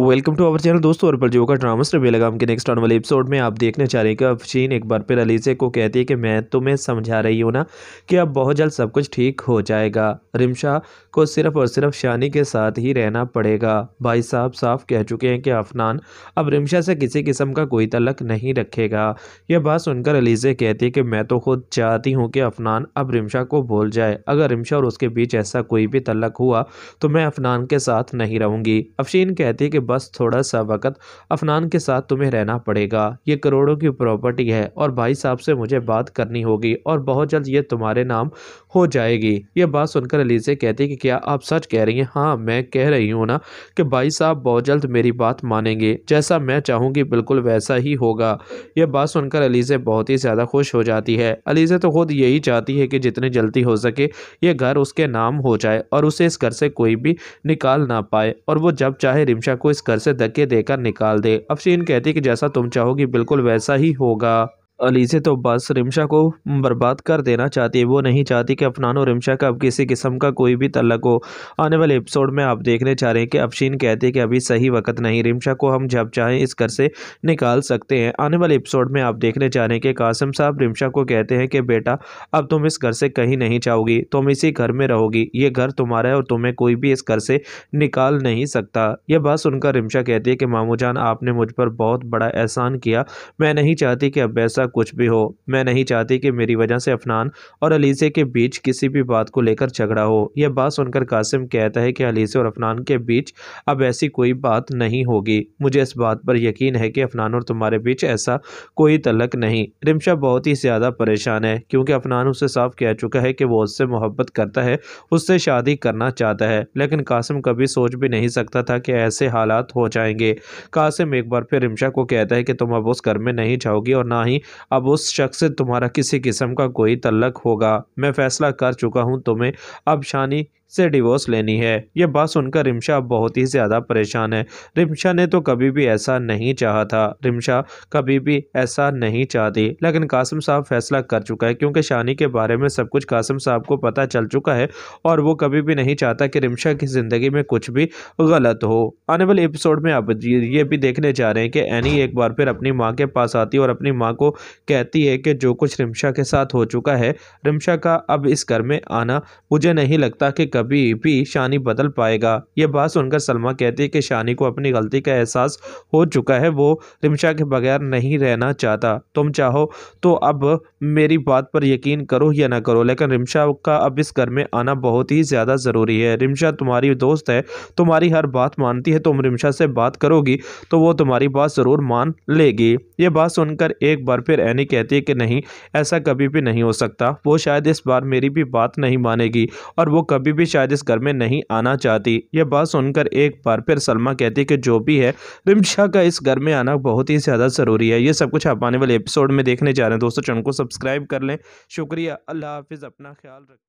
welcome to our channel दोस्तों और परजीव का ड्रामा बेलगाम के नेक्स्ट आने वाले एपिसोड में आप देखने चाह रहे हैं कि अफशीन एक बार फिर अलीजे को कहती है कि मैं तुम्हें समझा रही हूँ ना कि अब बहुत जल्द सब कुछ ठीक हो जाएगा रिमशा को सिर्फ और सिर्फ शानी के साथ ही रहना पड़ेगा भाई साहब साफ कह चुके हैं कि अफनान अब रिमशा से किसी किस्म का कोई तलक नहीं रखेगा यह बात सुनकर अलीजे कहती है कि मैं तो खुद चाहती हूँ कि अफनान अब रिमशा को बोल जाए अगर रिमशा और उसके बीच ऐसा कोई भी तलक हुआ तो मैं अफनान के साथ नहीं रहूँगी अफशीन कहती है कि बस थोड़ा सा वक़्त अफनान के साथ तुम्हें रहना पड़ेगा ये करोड़ों की प्रॉपर्टी है और भाई साहब से मुझे बात करनी होगी और बहुत जल्द ये तुम्हारे नाम हो जाएगी ये बात सुनकर अलीज़े कहती कि क्या आप सच कह रही हैं हाँ मैं कह रही हूँ ना कि भाई साहब बहुत जल्द मेरी बात मानेंगे जैसा मैं चाहूँगी बिल्कुल वैसा ही होगा यह बात सुनकर अलीज़े बहुत ही ज़्यादा खुश हो जाती है अलीज़े तो खुद यही चाहती है कि जितनी जल्दी हो सके ये घर उसके नाम हो जाए और उसे इस घर से कोई भी निकाल ना पाए और वो जब चाहे रिमशा को इस घर से धक्के देकर निकाल दे अब शीन कहती कि जैसा तुम चाहोगी बिल्कुल वैसा ही होगा अलीज़े तो बस रिमशा को बर्बाद कर देना चाहती है वो नहीं चाहती कि अफनान और रिमशा का अब किसी किस्म का कोई भी तलक हो आने वाले एपिसोड में आप देखने चाह रहे हैं कि अफशीन कहते हैं कि अभी सही वक्त नहीं रिमशा को हम जब चाहें इस घर से निकाल सकते हैं आने वाले एपिसोड में आप देखने चाह रहे हैं कि कासिम साहब रिमशा को कहते हैं कि बेटा अब तुम इस घर से कहीं नहीं जाओगी तुम इसी घर में रहोगी ये घर तुम्हारा है और तुम्हें कोई भी इस घर से निकाल नहीं सकता यह बात सुनकर रिमशा कहती है कि मामू जान आपने मुझ पर बहुत बड़ा एहसान किया मैं नहीं चाहती कि अब ऐसा ऐसा कुछ भी हो मैं नहीं चाहती कि मेरी वजह से अफनान और अलीज़े के बीच किसी भी बात को लेकर झगड़ा हो यह बात सुनकर कासिम कहता है कि अलीज़े और अफनान के बीच अब ऐसी कोई बात नहीं होगी मुझे इस बात पर यकीन है कि अफनान और तुम्हारे बीच ऐसा कोई तलक नहीं रिमशा बहुत ही ज़्यादा परेशान है क्योंकि अफनान उसे साफ कह चुका है कि वो उससे मोहब्बत करता है उससे शादी करना चाहता है लेकिन कासिम कभी सोच भी नहीं सकता था कि ऐसे हालात हो जाएंगे कासिम एक बार फिर रिमशा को कहता है कि तुम अब उस घर में नहीं जाओगी और ना ही अब उस शख्स से तुम्हारा किसी किस्म का कोई तल्लक होगा मैं फ़ैसला कर चुका हूँ तुम्हें अब शानी से डिवोर्स लेनी है यह बात सुनकर रिमशा बहुत ही ज़्यादा परेशान है रिमशा ने तो कभी भी ऐसा नहीं चाहा था रिमशा कभी भी ऐसा नहीं चाहती लेकिन कासिम साहब फैसला कर चुका है क्योंकि शानी के बारे में सब कुछ कासिम साहब को पता चल चुका है और वो कभी भी नहीं चाहता कि रिमशा की ज़िंदगी में कुछ भी गलत हो आने वाले एपिसोड में आप ये भी देखने जा रहे हैं कि एनी एक बार फिर अपनी माँ के पास आती है और अपनी माँ को कहती है कि जो कुछ रिमशा के साथ हो चुका है रिमशा का अब इस घर में आना मुझे नहीं लगता कि कभी भी शानी बदल पाएगा यह बात सुनकर सलमा कहती है कि शानी को अपनी गलती का एहसास हो चुका है वो रिमशा के बगैर नहीं रहना चाहता तुम चाहो तो अब मेरी बात पर यकीन करो या ना करो लेकिन रिमशा का अब इस घर में आना बहुत ही ज़्यादा ज़रूरी है रिमशा तुम्हारी दोस्त है तुम्हारी हर बात मानती है तुम रिमशा से बात करोगी तो वो तुम्हारी बात ज़रूर मान लेगी ये बात सुनकर एक बार फिर एनी कहती है कि नहीं ऐसा कभी भी नहीं हो सकता वो शायद इस बार मेरी भी बात नहीं मानेगी और वो कभी भी भी शायद इस घर में नहीं आना चाहती यह बात सुनकर एक बार फिर सलमा कहती है कि जो भी है रिमशा का इस घर में आना बहुत ही ज़्यादा ज़रूरी है ये सब कुछ आप आने वाले एपिसोड में देखने जा रहे हैं दोस्तों चैनल को सब्सक्राइब कर लें शुक्रिया अल्लाह हाफिज़ अपना ख्याल रखें